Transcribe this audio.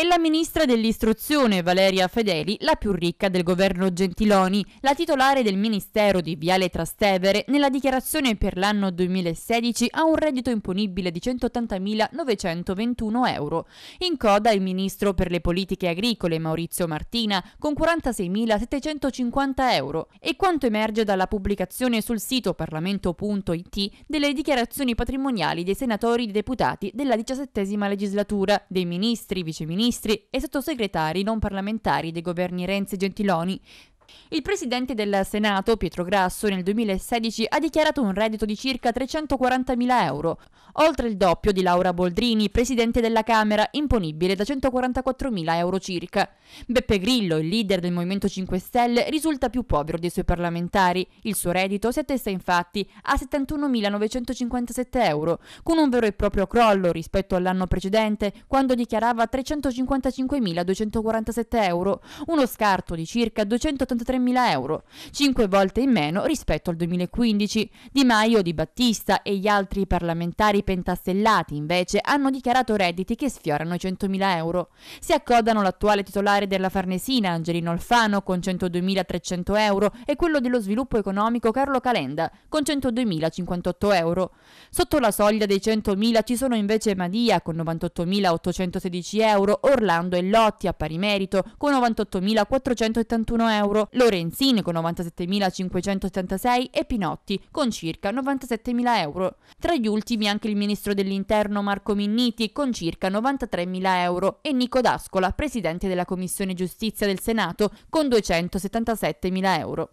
e la ministra dell'istruzione Valeria Fedeli, la più ricca del governo Gentiloni, la titolare del ministero di Viale Trastevere, nella dichiarazione per l'anno 2016 ha un reddito imponibile di 180.921 euro. In coda il ministro per le politiche agricole Maurizio Martina con 46.750 euro e quanto emerge dalla pubblicazione sul sito parlamento.it delle dichiarazioni patrimoniali dei senatori e deputati della XVII legislatura, dei ministri, viceministri, ministri e sottosegretari non parlamentari dei governi Renzi e Gentiloni, il presidente del Senato, Pietro Grasso, nel 2016 ha dichiarato un reddito di circa 340.000 euro, oltre il doppio di Laura Boldrini, presidente della Camera, imponibile da 144.000 euro circa. Beppe Grillo, il leader del Movimento 5 Stelle, risulta più povero dei suoi parlamentari. Il suo reddito si attesta infatti a 71.957 euro, con un vero e proprio crollo rispetto all'anno precedente, quando dichiarava 355.247 euro, uno scarto di circa 280 183.000 euro, 5 volte in meno rispetto al 2015. Di Maio, Di Battista e gli altri parlamentari pentastellati invece hanno dichiarato redditi che sfiorano i 100.000 euro. Si accodano l'attuale titolare della Farnesina, Angelino Alfano, con 102.300 euro e quello dello sviluppo economico Carlo Calenda, con 102.058 euro. Sotto la soglia dei 100.000 ci sono invece Madia con 98.816 euro, Orlando e Lotti a pari merito con 98.481 euro, Lorenzin con 97.586 e Pinotti con circa 97.000 euro. Tra gli ultimi anche il ministro dell'interno Marco Minniti con circa 93.000 euro e Nico D'Ascola, presidente della Commissione Giustizia del Senato, con 277.000 euro.